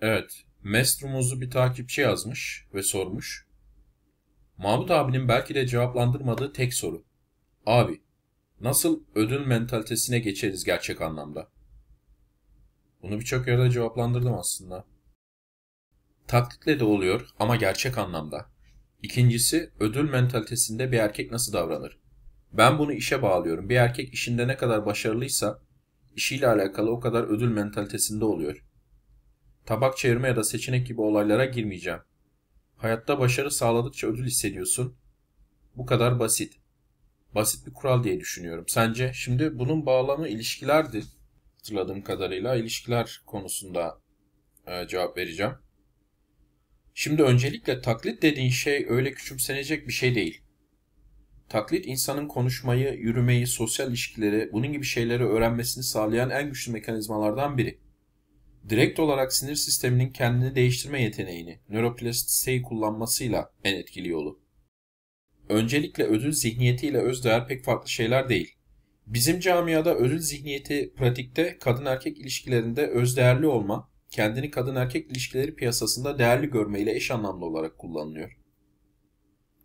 Evet. Mestrumuz'u bir takipçi yazmış ve sormuş. Mahmut abinin belki de cevaplandırmadığı tek soru. Abi, nasıl ödül mentalitesine geçeriz gerçek anlamda? Bunu birçok yerde cevaplandırdım aslında. Taklitle de oluyor ama gerçek anlamda. İkincisi ödül mentalitesinde bir erkek nasıl davranır? Ben bunu işe bağlıyorum. Bir erkek işinde ne kadar başarılıysa işiyle alakalı o kadar ödül mentalitesinde oluyor. Tabak çevirme ya da seçenek gibi olaylara girmeyeceğim. Hayatta başarı sağladıkça ödül hissediyorsun. Bu kadar basit. Basit bir kural diye düşünüyorum. Sence? Şimdi bunun bağlamı ilişkilerdi. Hatırladığım kadarıyla ilişkiler konusunda e, cevap vereceğim. Şimdi öncelikle taklit dediğin şey öyle küçümsenecek bir şey değil. Taklit insanın konuşmayı, yürümeyi, sosyal ilişkileri, bunun gibi şeyleri öğrenmesini sağlayan en güçlü mekanizmalardan biri direkt olarak sinir sisteminin kendini değiştirme yeteneğini nöroplastiseyi kullanmasıyla en etkili yolu. Öncelikle ödül zihniyeti zihniyetiyle özdeğer pek farklı şeyler değil. Bizim camiada ödül zihniyeti pratikte kadın erkek ilişkilerinde özdeğerli olma, kendini kadın erkek ilişkileri piyasasında değerli görme ile eş anlamlı olarak kullanılıyor.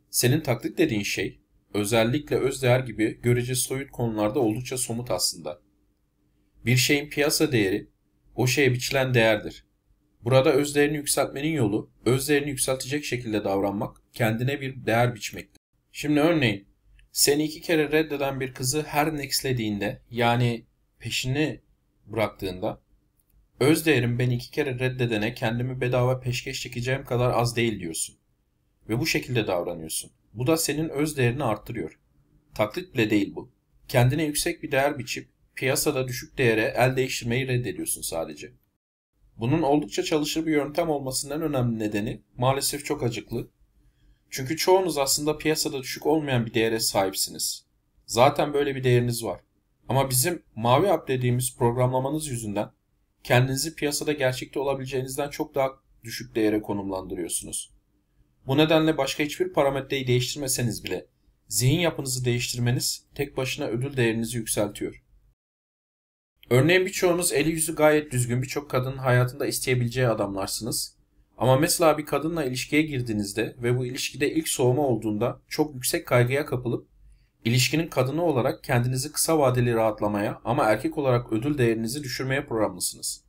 Senin taklit dediğin şey, özellikle özdeğer gibi görece soyut konularda oldukça somut aslında. Bir şeyin piyasa değeri, o şeye biçilen değerdir. Burada özlerini yükseltmenin yolu, özlerini yükseltecek şekilde davranmak, kendine bir değer biçmektir. Şimdi örneğin, seni iki kere reddeden bir kızı her nexlediğinde, yani peşini bıraktığında, öz değerim beni iki kere reddedene kendimi bedava peşkeş çekeceğim kadar az değil diyorsun. Ve bu şekilde davranıyorsun. Bu da senin öz değerini arttırıyor. Taklit bile değil bu. Kendine yüksek bir değer biçip piyasada düşük değere el değiştirmeyi reddediyorsun sadece. Bunun oldukça çalışır bir yöntem olmasından önemli nedeni maalesef çok acıklı. Çünkü çoğunuz aslında piyasada düşük olmayan bir değere sahipsiniz. Zaten böyle bir değeriniz var. Ama bizim mavi app dediğimiz programlamanız yüzünden kendinizi piyasada gerçekte olabileceğinizden çok daha düşük değere konumlandırıyorsunuz. Bu nedenle başka hiçbir parametreyi değiştirmeseniz bile zihin yapınızı değiştirmeniz tek başına ödül değerinizi yükseltiyor. Örneğin birçoğunuz eli yüzü gayet düzgün birçok kadının hayatında isteyebileceği adamlarsınız. Ama mesela bir kadınla ilişkiye girdiğinizde ve bu ilişkide ilk soğuma olduğunda çok yüksek kaygıya kapılıp ilişkinin kadını olarak kendinizi kısa vadeli rahatlamaya ama erkek olarak ödül değerinizi düşürmeye programlısınız.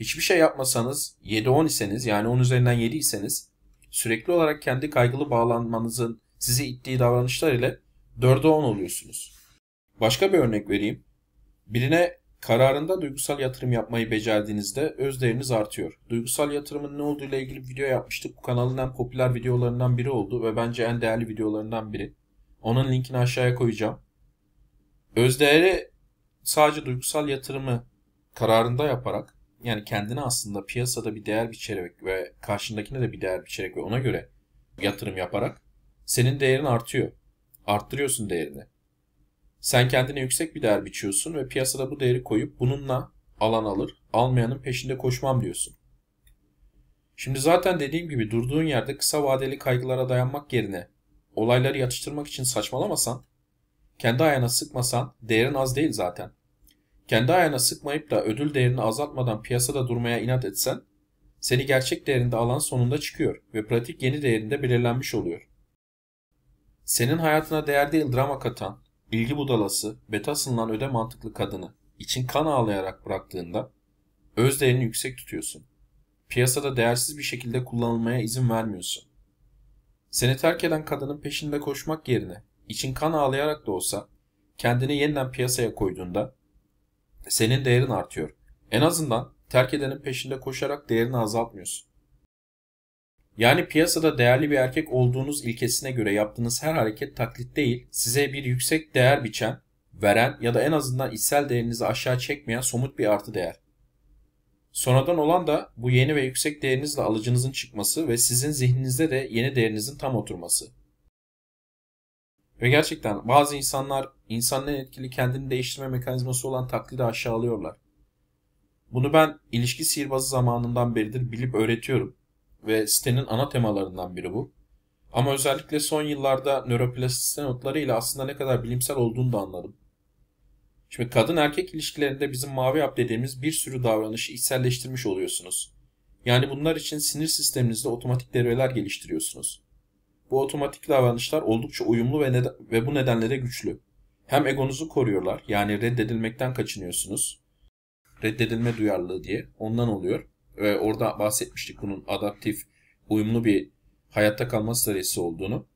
Hiçbir şey yapmasanız 7-10 iseniz yani 10 üzerinden 7 iseniz sürekli olarak kendi kaygılı bağlanmanızın sizi ittiği davranışlar ile 4'e 10 oluyorsunuz. Başka bir örnek vereyim. Birine Kararında duygusal yatırım yapmayı becerdiğinizde öz değeriniz artıyor. Duygusal yatırımın ne olduğu ile ilgili bir video yapmıştık. Bu kanalın en popüler videolarından biri oldu ve bence en değerli videolarından biri. Onun linkini aşağıya koyacağım. Öz değeri sadece duygusal yatırımı kararında yaparak yani kendine aslında piyasada bir değer biçerek ve karşındakine de bir değer biçerek ve ona göre yatırım yaparak senin değerin artıyor. Arttırıyorsun değerini. Sen kendine yüksek bir değer biçiyorsun ve piyasada bu değeri koyup bununla alan alır, almayanın peşinde koşmam diyorsun. Şimdi zaten dediğim gibi durduğun yerde kısa vadeli kaygılara dayanmak yerine olayları yatıştırmak için saçmalamasan, kendi ayağına sıkmasan değerin az değil zaten. Kendi ayağına sıkmayıp da ödül değerini azaltmadan piyasada durmaya inat etsen, seni gerçek değerinde alan sonunda çıkıyor ve pratik yeni değerinde belirlenmiş oluyor. Senin hayatına değer değil drama katan, bilgi budalası, betasından öde mantıklı kadını için kan ağlayarak bıraktığında öz değerini yüksek tutuyorsun. Piyasada değersiz bir şekilde kullanılmaya izin vermiyorsun. Seni terk eden kadının peşinde koşmak yerine için kan ağlayarak da olsa kendini yeniden piyasaya koyduğunda senin değerin artıyor. En azından terk edenin peşinde koşarak değerini azaltmıyorsun. Yani piyasada değerli bir erkek olduğunuz ilkesine göre yaptığınız her hareket taklit değil, size bir yüksek değer biçen, veren ya da en azından içsel değerinizi aşağı çekmeyen somut bir artı değer. Sonradan olan da bu yeni ve yüksek değerinizle alıcınızın çıkması ve sizin zihninizde de yeni değerinizin tam oturması. Ve gerçekten bazı insanlar insanların etkili kendini değiştirme mekanizması olan taklidi aşağılıyorlar. Bunu ben ilişki sihirbazı zamanından beridir bilip öğretiyorum ve sitenin ana temalarından biri bu. Ama özellikle son yıllarda nöroplastisite notları ile aslında ne kadar bilimsel olduğunu da anladım. Şimdi kadın erkek ilişkilerinde bizim mavi yap dediğimiz bir sürü davranışı içselleştirmiş oluyorsunuz. Yani bunlar için sinir sisteminizde otomatik devreler geliştiriyorsunuz. Bu otomatik davranışlar oldukça uyumlu ve, ve bu nedenlere güçlü. Hem egonuzu koruyorlar yani reddedilmekten kaçınıyorsunuz. Reddedilme duyarlılığı diye ondan oluyor ve orada bahsetmiştik bunun adaptif, uyumlu bir hayatta kalma stratejisi olduğunu.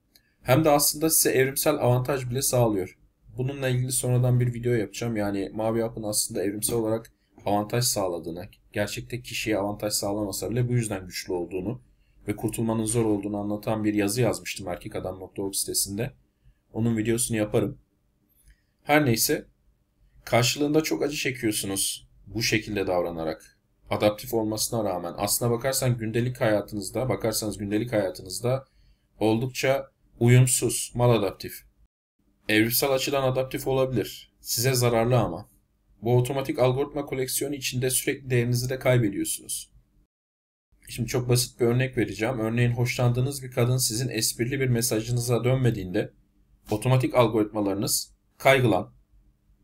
Hem de aslında size evrimsel avantaj bile sağlıyor. Bununla ilgili sonradan bir video yapacağım. Yani mavi hapın aslında evrimsel olarak avantaj sağladığını, gerçekte kişiye avantaj sağlamasa bile bu yüzden güçlü olduğunu ve kurtulmanın zor olduğunu anlatan bir yazı yazmıştım erkekadam.org sitesinde. Onun videosunu yaparım. Her neyse karşılığında çok acı çekiyorsunuz bu şekilde davranarak adaptif olmasına rağmen aslına bakarsan gündelik hayatınızda bakarsanız gündelik hayatınızda oldukça uyumsuz, mal adaptif. Evrimsel açıdan adaptif olabilir. Size zararlı ama. Bu otomatik algoritma koleksiyonu içinde sürekli değerinizi de kaybediyorsunuz. Şimdi çok basit bir örnek vereceğim. Örneğin hoşlandığınız bir kadın sizin esprili bir mesajınıza dönmediğinde otomatik algoritmalarınız kaygılan,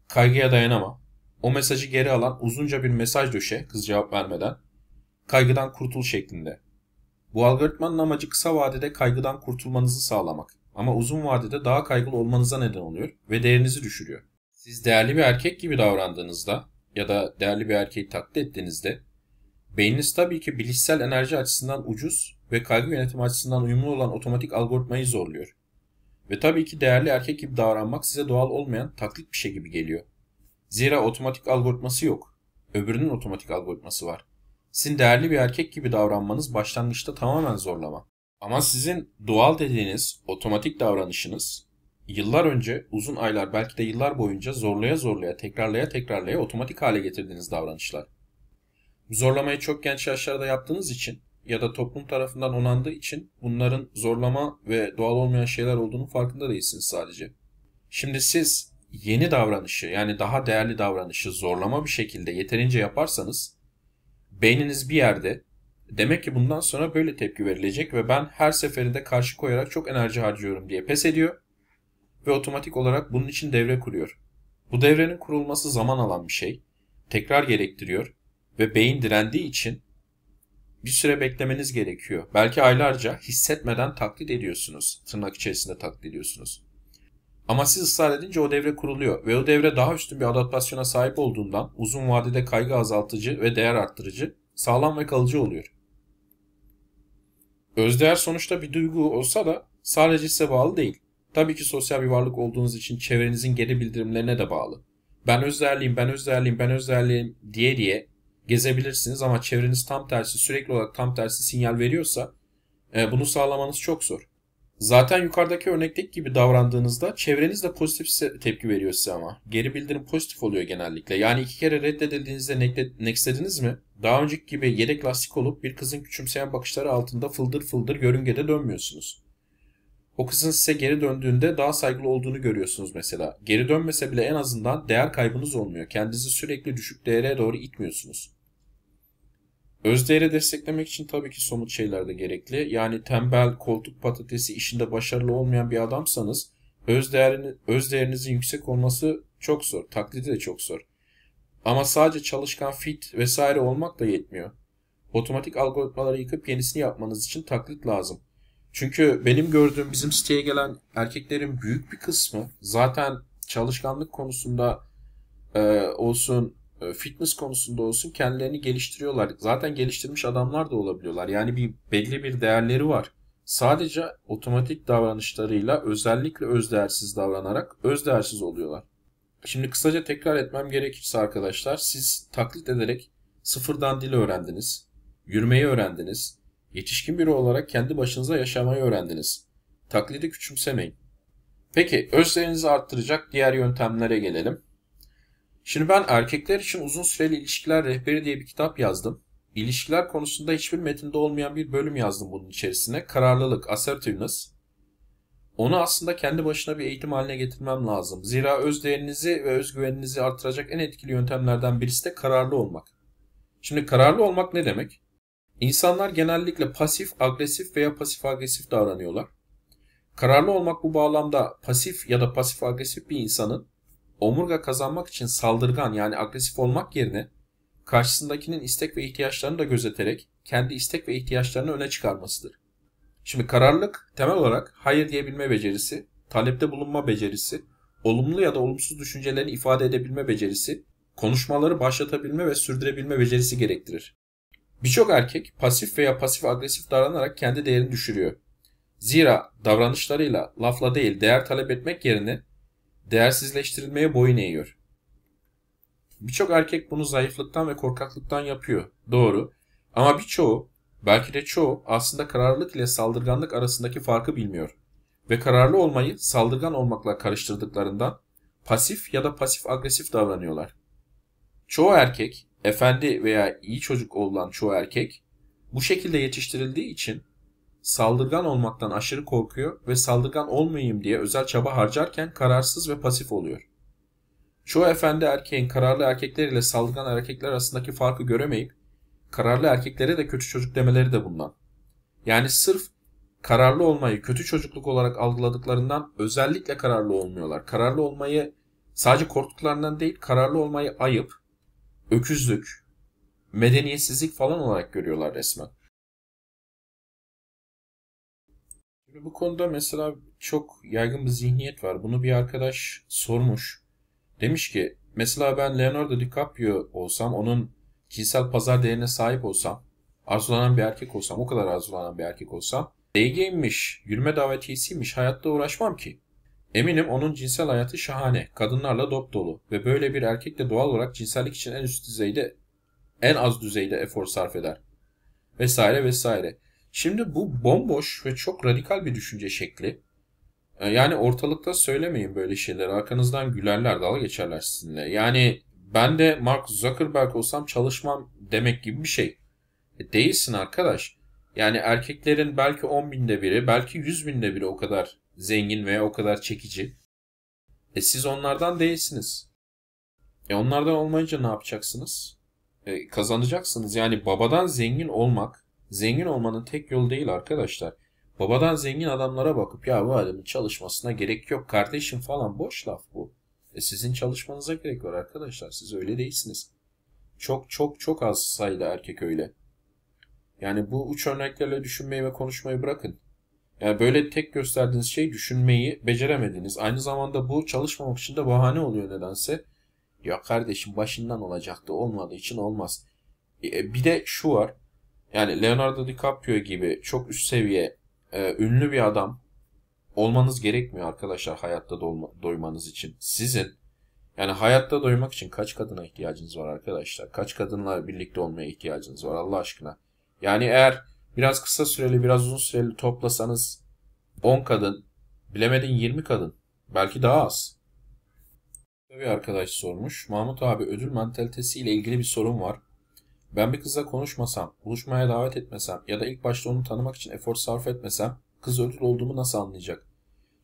kaygıya dayanama, o mesajı geri alan uzunca bir mesaj döşe kız cevap vermeden. Kaygıdan kurtul şeklinde. Bu algoritmanın amacı kısa vadede kaygıdan kurtulmanızı sağlamak ama uzun vadede daha kaygılı olmanıza neden oluyor ve değerinizi düşürüyor. Siz değerli bir erkek gibi davrandığınızda ya da değerli bir erkeği taklit ettiğinizde beyniniz tabii ki bilişsel enerji açısından ucuz ve kaygı yönetimi açısından uyumlu olan otomatik algoritmayı zorluyor. Ve tabii ki değerli erkek gibi davranmak size doğal olmayan taklit bir şey gibi geliyor. Zira otomatik algoritması yok. Öbürünün otomatik algoritması var. Sizin değerli bir erkek gibi davranmanız başlangıçta tamamen zorlama. Ama sizin doğal dediğiniz otomatik davranışınız yıllar önce uzun aylar belki de yıllar boyunca zorlaya zorlaya tekrarlaya tekrarlaya otomatik hale getirdiğiniz davranışlar. zorlamayı çok genç yaşlarda yaptığınız için ya da toplum tarafından onandığı için bunların zorlama ve doğal olmayan şeyler olduğunu farkında değilsiniz sadece. Şimdi siz yeni davranışı yani daha değerli davranışı zorlama bir şekilde yeterince yaparsanız beyniniz bir yerde demek ki bundan sonra böyle tepki verilecek ve ben her seferinde karşı koyarak çok enerji harcıyorum diye pes ediyor ve otomatik olarak bunun için devre kuruyor. Bu devrenin kurulması zaman alan bir şey. Tekrar gerektiriyor ve beyin direndiği için bir süre beklemeniz gerekiyor. Belki aylarca hissetmeden taklit ediyorsunuz. Tırnak içerisinde taklit ediyorsunuz. Ama siz ısrar edince o devre kuruluyor ve o devre daha üstün bir adaptasyona sahip olduğundan uzun vadede kaygı azaltıcı ve değer arttırıcı, sağlam ve kalıcı oluyor. Özdeğer sonuçta bir duygu olsa da sadece size bağlı değil. Tabii ki sosyal bir varlık olduğunuz için çevrenizin geri bildirimlerine de bağlı. Ben özdeğerliyim, ben özdeğerliyim, ben özdeğerliyim diye diye gezebilirsiniz ama çevreniz tam tersi sürekli olarak tam tersi sinyal veriyorsa e, bunu sağlamanız çok zor. Zaten yukarıdaki örnekteki gibi davrandığınızda çevreniz de pozitif tepki veriyor size ama. Geri bildirim pozitif oluyor genellikle. Yani iki kere reddedildiğinizde nextlediniz mi? Daha önceki gibi yedek lastik olup bir kızın küçümseyen bakışları altında fıldır fıldır yörüngede dönmüyorsunuz. O kızın size geri döndüğünde daha saygılı olduğunu görüyorsunuz mesela. Geri dönmese bile en azından değer kaybınız olmuyor. Kendinizi sürekli düşük değere doğru itmiyorsunuz. Özdeğeri desteklemek için tabii ki somut şeyler de gerekli. Yani tembel, koltuk patatesi işinde başarılı olmayan bir adamsanız özdeğerini, özdeğerinizin yüksek olması çok zor. Taklidi de çok zor. Ama sadece çalışkan, fit vesaire olmak da yetmiyor. Otomatik algoritmaları yıkıp yenisini yapmanız için taklit lazım. Çünkü benim gördüğüm bizim siteye gelen erkeklerin büyük bir kısmı zaten çalışkanlık konusunda e, olsun e, fitness konusunda olsun kendilerini geliştiriyorlar. Zaten geliştirmiş adamlar da olabiliyorlar. Yani bir belli bir değerleri var. Sadece otomatik davranışlarıyla özellikle özdeğersiz davranarak özdeğersiz oluyorlar. Şimdi kısaca tekrar etmem gerekirse arkadaşlar siz taklit ederek sıfırdan dil öğrendiniz, yürümeyi öğrendiniz, yetişkin biri olarak kendi başınıza yaşamayı öğrendiniz. Taklidi küçümsemeyin. Peki özlerinizi arttıracak diğer yöntemlere gelelim. Şimdi ben erkekler için uzun süreli ilişkiler rehberi diye bir kitap yazdım. İlişkiler konusunda hiçbir metinde olmayan bir bölüm yazdım bunun içerisine. Kararlılık, assertiveness. Onu aslında kendi başına bir eğitim haline getirmem lazım. Zira öz değerinizi ve özgüveninizi artıracak en etkili yöntemlerden birisi de kararlı olmak. Şimdi kararlı olmak ne demek? İnsanlar genellikle pasif, agresif veya pasif agresif davranıyorlar. Kararlı olmak bu bağlamda pasif ya da pasif agresif bir insanın omurga kazanmak için saldırgan yani agresif olmak yerine karşısındakinin istek ve ihtiyaçlarını da gözeterek kendi istek ve ihtiyaçlarını öne çıkarmasıdır. Şimdi kararlılık temel olarak hayır diyebilme becerisi, talepte bulunma becerisi, olumlu ya da olumsuz düşüncelerini ifade edebilme becerisi, konuşmaları başlatabilme ve sürdürebilme becerisi gerektirir. Birçok erkek pasif veya pasif agresif davranarak kendi değerini düşürüyor. Zira davranışlarıyla lafla değil değer talep etmek yerine değersizleştirilmeye boyun eğiyor. Birçok erkek bunu zayıflıktan ve korkaklıktan yapıyor. Doğru. Ama birçoğu, belki de çoğu aslında kararlılık ile saldırganlık arasındaki farkı bilmiyor. Ve kararlı olmayı saldırgan olmakla karıştırdıklarından pasif ya da pasif agresif davranıyorlar. Çoğu erkek, efendi veya iyi çocuk olan çoğu erkek bu şekilde yetiştirildiği için saldırgan olmaktan aşırı korkuyor ve saldırgan olmayayım diye özel çaba harcarken kararsız ve pasif oluyor. Çoğu efendi erkeğin kararlı erkekler ile saldırgan erkekler arasındaki farkı göremeyip kararlı erkeklere de kötü çocuk demeleri de bundan. Yani sırf kararlı olmayı kötü çocukluk olarak algıladıklarından özellikle kararlı olmuyorlar. Kararlı olmayı sadece korktuklarından değil kararlı olmayı ayıp, öküzlük, medeniyetsizlik falan olarak görüyorlar resmen. bu konuda mesela çok yaygın bir zihniyet var. Bunu bir arkadaş sormuş. Demiş ki mesela ben Leonardo DiCaprio olsam onun cinsel pazar değerine sahip olsam arzulanan bir erkek olsam o kadar arzulanan bir erkek olsam DG'ymiş, yürüme davetiyesiymiş hayatta uğraşmam ki. Eminim onun cinsel hayatı şahane, kadınlarla dop dolu ve böyle bir erkek de doğal olarak cinsellik için en üst düzeyde, en az düzeyde efor sarf eder. Vesaire vesaire. Şimdi bu bomboş ve çok radikal bir düşünce şekli. Ee, yani ortalıkta söylemeyin böyle şeyler. Arkanızdan gülerler, dalga geçerler sizinle. Yani ben de Mark Zuckerberg olsam çalışmam demek gibi bir şey. E değilsin arkadaş. Yani erkeklerin belki 10 binde biri, belki 100 binde biri o kadar zengin veya o kadar çekici. E siz onlardan değilsiniz. E onlardan olmayınca ne yapacaksınız? E kazanacaksınız. Yani babadan zengin olmak Zengin olmanın tek yolu değil arkadaşlar. Babadan zengin adamlara bakıp ya bu adamın çalışmasına gerek yok kardeşim falan boş laf bu. E sizin çalışmanıza gerek var arkadaşlar. Siz öyle değilsiniz. Çok çok çok az sayıda erkek öyle. Yani bu uç örneklerle düşünmeyi ve konuşmayı bırakın. Yani böyle tek gösterdiğiniz şey düşünmeyi beceremediniz. Aynı zamanda bu çalışmamak için de bahane oluyor nedense. Ya kardeşim başından olacaktı olmadığı için olmaz. E, e bir de şu var. Yani Leonardo DiCaprio gibi çok üst seviye e, ünlü bir adam olmanız gerekmiyor arkadaşlar hayatta doyma, doymanız için. Sizin yani hayatta doymak için kaç kadına ihtiyacınız var arkadaşlar? Kaç kadınla birlikte olmaya ihtiyacınız var Allah aşkına? Yani eğer biraz kısa süreli biraz uzun süreli toplasanız 10 kadın bilemedin 20 kadın belki daha az. Bir arkadaş sormuş. Mahmut abi ödül mentalitesi ile ilgili bir sorun var. Ben bir kızla konuşmasam, buluşmaya davet etmesem ya da ilk başta onu tanımak için efor sarf etmesem kız ödül olduğumu nasıl anlayacak?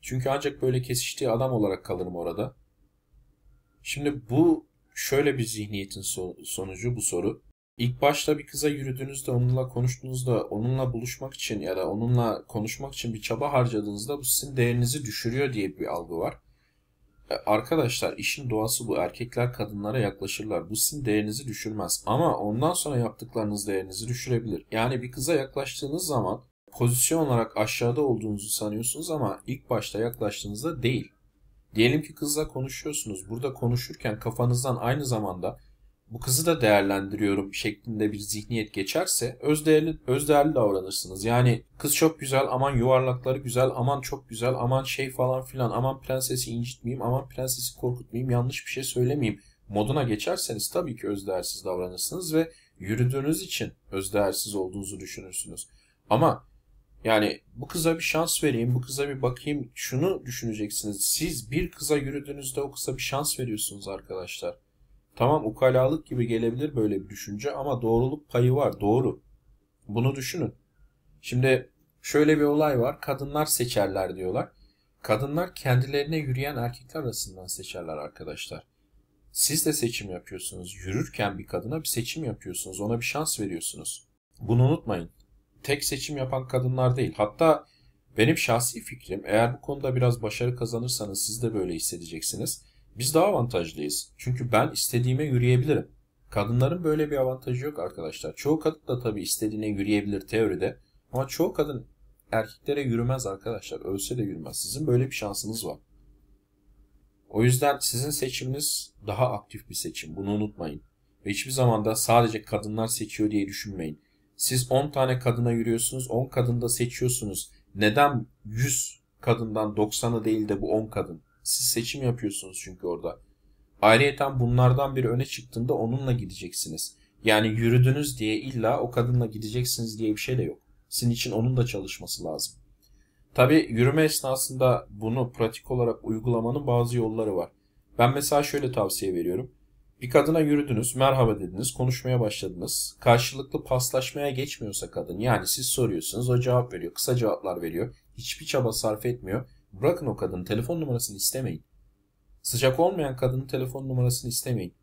Çünkü ancak böyle kesiştiği adam olarak kalırım orada. Şimdi bu şöyle bir zihniyetin sonucu bu soru. İlk başta bir kıza yürüdüğünüzde, onunla konuştuğunuzda, onunla buluşmak için ya da onunla konuşmak için bir çaba harcadığınızda bu sizin değerinizi düşürüyor diye bir algı var. E, arkadaşlar işin doğası bu. Erkekler kadınlara yaklaşırlar. Bu sizin değerinizi düşürmez. Ama ondan sonra yaptıklarınız değerinizi düşürebilir. Yani bir kıza yaklaştığınız zaman pozisyon olarak aşağıda olduğunuzu sanıyorsunuz ama ilk başta yaklaştığınızda değil. Diyelim ki kızla konuşuyorsunuz. Burada konuşurken kafanızdan aynı zamanda bu kızı da değerlendiriyorum şeklinde bir zihniyet geçerse özdeğerli, özdeğerli davranırsınız. Yani kız çok güzel aman yuvarlakları güzel aman çok güzel aman şey falan filan aman prensesi incitmeyeyim aman prensesi korkutmayayım yanlış bir şey söylemeyeyim moduna geçerseniz tabii ki özdeğersiz davranırsınız ve yürüdüğünüz için özdeğersiz olduğunuzu düşünürsünüz. Ama yani bu kıza bir şans vereyim, bu kıza bir bakayım şunu düşüneceksiniz. Siz bir kıza yürüdüğünüzde o kıza bir şans veriyorsunuz arkadaşlar. Tamam ukalalık gibi gelebilir böyle bir düşünce ama doğruluk payı var. Doğru. Bunu düşünün. Şimdi şöyle bir olay var. Kadınlar seçerler diyorlar. Kadınlar kendilerine yürüyen erkekler arasından seçerler arkadaşlar. Siz de seçim yapıyorsunuz. Yürürken bir kadına bir seçim yapıyorsunuz. Ona bir şans veriyorsunuz. Bunu unutmayın. Tek seçim yapan kadınlar değil. Hatta benim şahsi fikrim eğer bu konuda biraz başarı kazanırsanız siz de böyle hissedeceksiniz. Biz daha avantajlıyız. Çünkü ben istediğime yürüyebilirim. Kadınların böyle bir avantajı yok arkadaşlar. Çoğu kadın da tabii istediğine yürüyebilir teoride. Ama çoğu kadın erkeklere yürümez arkadaşlar. Ölse de yürümez. Sizin böyle bir şansınız var. O yüzden sizin seçiminiz daha aktif bir seçim. Bunu unutmayın. Ve hiçbir zaman da sadece kadınlar seçiyor diye düşünmeyin. Siz 10 tane kadına yürüyorsunuz, 10 kadında seçiyorsunuz. Neden 100 kadından 90'ı değil de bu 10 kadın? Siz seçim yapıyorsunuz çünkü orada. Ayrıca bunlardan biri öne çıktığında onunla gideceksiniz. Yani yürüdünüz diye illa o kadınla gideceksiniz diye bir şey de yok. Sizin için onun da çalışması lazım. Tabi yürüme esnasında bunu pratik olarak uygulamanın bazı yolları var. Ben mesela şöyle tavsiye veriyorum. Bir kadına yürüdünüz, merhaba dediniz, konuşmaya başladınız. Karşılıklı paslaşmaya geçmiyorsa kadın, yani siz soruyorsunuz, o cevap veriyor, kısa cevaplar veriyor, hiçbir çaba sarf etmiyor. Bırakın o kadının Telefon numarasını istemeyin. Sıcak olmayan kadının telefon numarasını istemeyin.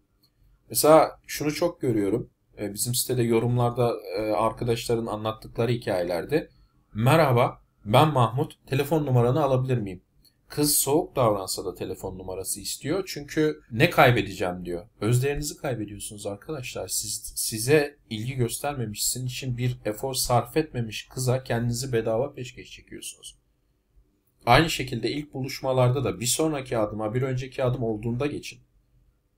Mesela şunu çok görüyorum. E, bizim sitede yorumlarda e, arkadaşların anlattıkları hikayelerde. Merhaba ben Mahmut. Telefon numaranı alabilir miyim? Kız soğuk davransa da telefon numarası istiyor. Çünkü ne kaybedeceğim diyor. Özlerinizi kaybediyorsunuz arkadaşlar. Siz size ilgi göstermemişsin için bir efor sarf etmemiş kıza kendinizi bedava peşkeş çekiyorsunuz. Aynı şekilde ilk buluşmalarda da bir sonraki adıma bir önceki adım olduğunda geçin.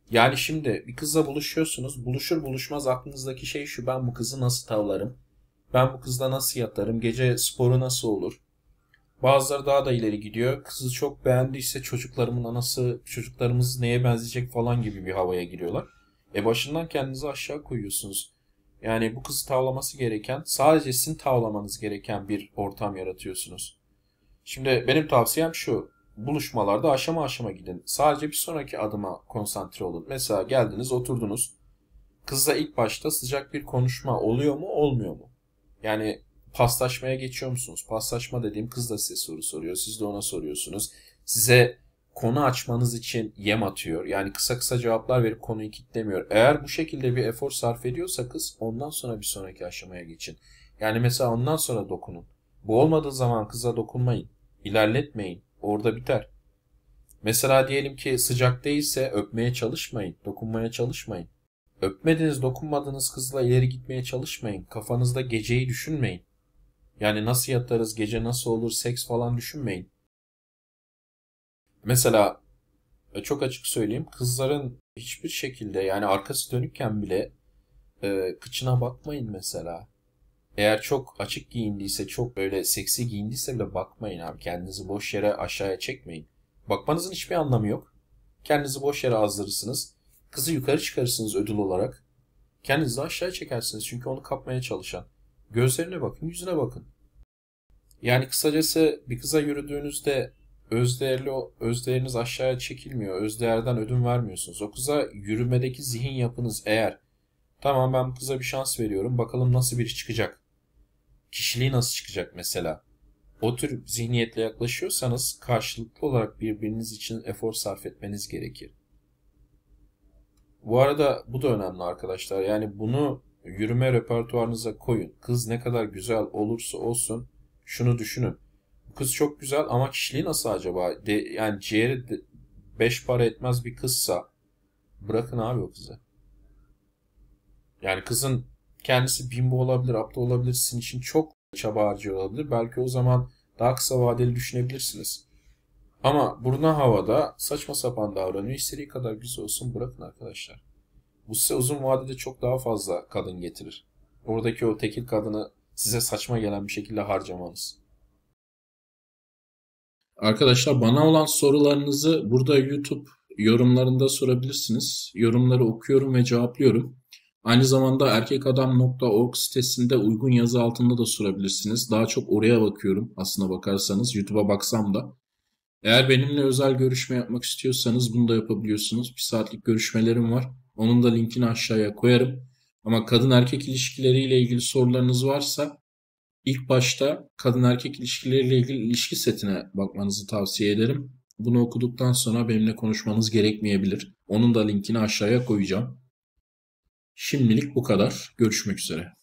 Yani şimdi bir kızla buluşuyorsunuz. Buluşur buluşmaz aklınızdaki şey şu ben bu kızı nasıl tavlarım? Ben bu kızla nasıl yatarım? Gece sporu nasıl olur? Bazıları daha da ileri gidiyor. Kızı çok beğendiyse çocuklarımın anası, çocuklarımız neye benzeyecek falan gibi bir havaya giriyorlar. E başından kendinizi aşağı koyuyorsunuz. Yani bu kızı tavlaması gereken, sadece sizin tavlamanız gereken bir ortam yaratıyorsunuz. Şimdi benim tavsiyem şu. Buluşmalarda aşama aşama gidin. Sadece bir sonraki adıma konsantre olun. Mesela geldiniz oturdunuz. Kızla ilk başta sıcak bir konuşma oluyor mu olmuyor mu? Yani paslaşmaya geçiyor musunuz? Paslaşma dediğim kız da size soru soruyor. Siz de ona soruyorsunuz. Size konu açmanız için yem atıyor. Yani kısa kısa cevaplar verip konuyu kitlemiyor. Eğer bu şekilde bir efor sarf ediyorsa kız ondan sonra bir sonraki aşamaya geçin. Yani mesela ondan sonra dokunun. Bu olmadığı zaman kıza dokunmayın, ilerletmeyin, orada biter. Mesela diyelim ki sıcak değilse öpmeye çalışmayın, dokunmaya çalışmayın. Öpmediniz, dokunmadınız kızla ileri gitmeye çalışmayın. Kafanızda geceyi düşünmeyin. Yani nasıl yatarız, gece nasıl olur, seks falan düşünmeyin. Mesela e, çok açık söyleyeyim kızların hiçbir şekilde yani arkası dönükken bile e, kıçına bakmayın mesela. Eğer çok açık giyindiyse, çok böyle seksi giyindiyse bile bakmayın abi. Kendinizi boş yere aşağıya çekmeyin. Bakmanızın hiçbir anlamı yok. Kendinizi boş yere azdırırsınız. Kızı yukarı çıkarırsınız ödül olarak. Kendinizi aşağıya çekersiniz çünkü onu kapmaya çalışan. Gözlerine bakın, yüzüne bakın. Yani kısacası bir kıza yürüdüğünüzde özdeğerli özdeğeriniz aşağıya çekilmiyor. Özdeğerden ödün vermiyorsunuz. O kıza yürümedeki zihin yapınız eğer tamam ben bu kıza bir şans veriyorum bakalım nasıl biri çıkacak kişiliği nasıl çıkacak mesela? O tür zihniyetle yaklaşıyorsanız karşılıklı olarak birbiriniz için efor sarf etmeniz gerekir. Bu arada bu da önemli arkadaşlar. Yani bunu yürüme repertuarınıza koyun. Kız ne kadar güzel olursa olsun şunu düşünün. kız çok güzel ama kişiliği nasıl acaba? De, yani ciğeri de, beş para etmez bir kızsa bırakın abi o kızı. Yani kızın Kendisi bimbo olabilir, aptal olabilir. Sizin için çok çaba harcıyor olabilir. Belki o zaman daha kısa vadeli düşünebilirsiniz. Ama buruna havada saçma sapan davranıyor. İstediği kadar güzel olsun bırakın arkadaşlar. Bu size uzun vadede çok daha fazla kadın getirir. Oradaki o tekil kadını size saçma gelen bir şekilde harcamanız. Arkadaşlar bana olan sorularınızı burada YouTube yorumlarında sorabilirsiniz. Yorumları okuyorum ve cevaplıyorum. Aynı zamanda erkekadam.org sitesinde uygun yazı altında da sorabilirsiniz. Daha çok oraya bakıyorum aslına bakarsanız. YouTube'a baksam da. Eğer benimle özel görüşme yapmak istiyorsanız bunu da yapabiliyorsunuz. Bir saatlik görüşmelerim var. Onun da linkini aşağıya koyarım. Ama kadın erkek ilişkileriyle ilgili sorularınız varsa ilk başta kadın erkek ilişkileriyle ilgili ilişki setine bakmanızı tavsiye ederim. Bunu okuduktan sonra benimle konuşmanız gerekmeyebilir. Onun da linkini aşağıya koyacağım. Şimdilik bu kadar. Görüşmek üzere.